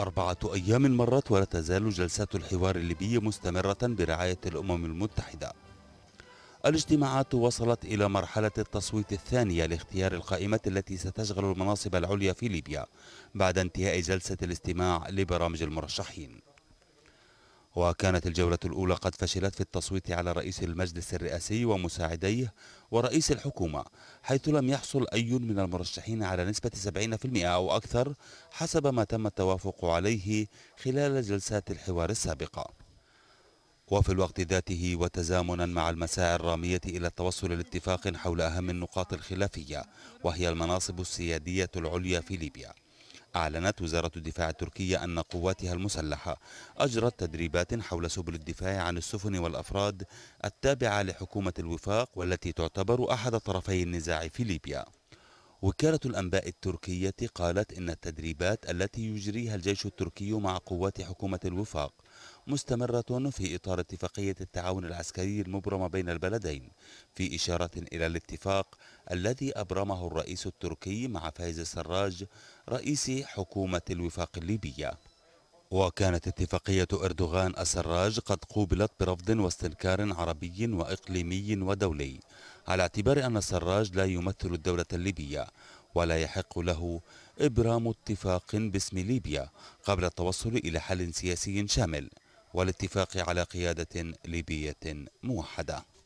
أربعة أيام مرت ولا تزال جلسات الحوار الليبي مستمرة برعاية الأمم المتحدة الاجتماعات وصلت إلى مرحلة التصويت الثانية لاختيار القائمة التي ستشغل المناصب العليا في ليبيا بعد انتهاء جلسة الاستماع لبرامج المرشحين وكانت الجولة الأولى قد فشلت في التصويت على رئيس المجلس الرئاسي ومساعديه ورئيس الحكومة حيث لم يحصل أي من المرشحين على نسبة 70% أو أكثر حسب ما تم التوافق عليه خلال جلسات الحوار السابقة وفي الوقت ذاته وتزامنا مع المساعي الرامية إلى التوصل لاتفاق حول أهم النقاط الخلافية وهي المناصب السيادية العليا في ليبيا أعلنت وزارة الدفاع التركية أن قواتها المسلحة أجرت تدريبات حول سبل الدفاع عن السفن والأفراد التابعة لحكومة الوفاق والتي تعتبر أحد طرفي النزاع في ليبيا وكالة الأنباء التركية قالت إن التدريبات التي يجريها الجيش التركي مع قوات حكومة الوفاق مستمرة في إطار اتفاقية التعاون العسكري المبرمة بين البلدين في إشارة إلى الاتفاق الذي أبرمه الرئيس التركي مع فايز السراج رئيس حكومة الوفاق الليبية وكانت اتفاقية إردوغان السراج قد قوبلت برفض واستنكار عربي وإقليمي ودولي على اعتبار أن السراج لا يمثل الدولة الليبية ولا يحق له إبرام اتفاق باسم ليبيا قبل التوصل إلى حل سياسي شامل والاتفاق على قيادة ليبية موحدة